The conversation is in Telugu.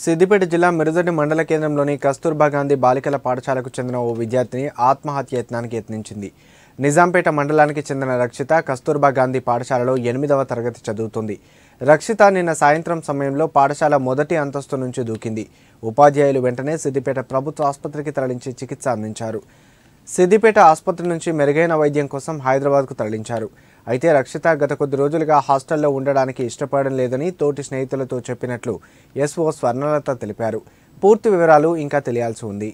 సిద్దిపేట జిల్లా మిరుజటి మండల కేంద్రంలోని కస్తూర్బా గాంధీ బాలికల పాఠశాలకు చెందిన ఓ విద్యార్థిని ఆత్మహత్య యత్నానికి యత్నించింది నిజాంపేట మండలానికి చెందిన రక్షిత కస్తూర్బా గాంధీ పాఠశాలలో ఎనిమిదవ తరగతి చదువుతుంది రక్షిత నిన్న సాయంత్రం సమయంలో పాఠశాల మొదటి అంతస్తు నుంచి దూకింది ఉపాధ్యాయులు వెంటనే సిద్దిపేట ప్రభుత్వ ఆసుపత్రికి తరలించి చికిత్స అందించారు సిద్దిపేట ఆసుపత్రి నుంచి మెరుగైన వైద్యం కోసం హైదరాబాద్కు తరలించారు అయితే రక్షిత గత కొద్ది రోజులుగా హాస్టల్లో ఉండడానికి ఇష్టపడడం లేదని తోటి స్నేహితులతో చెప్పినట్లు ఎస్ఓ స్వర్ణలత తెలిపారు పూర్తి వివరాలు ఇంకా తెలియాల్సి ఉంది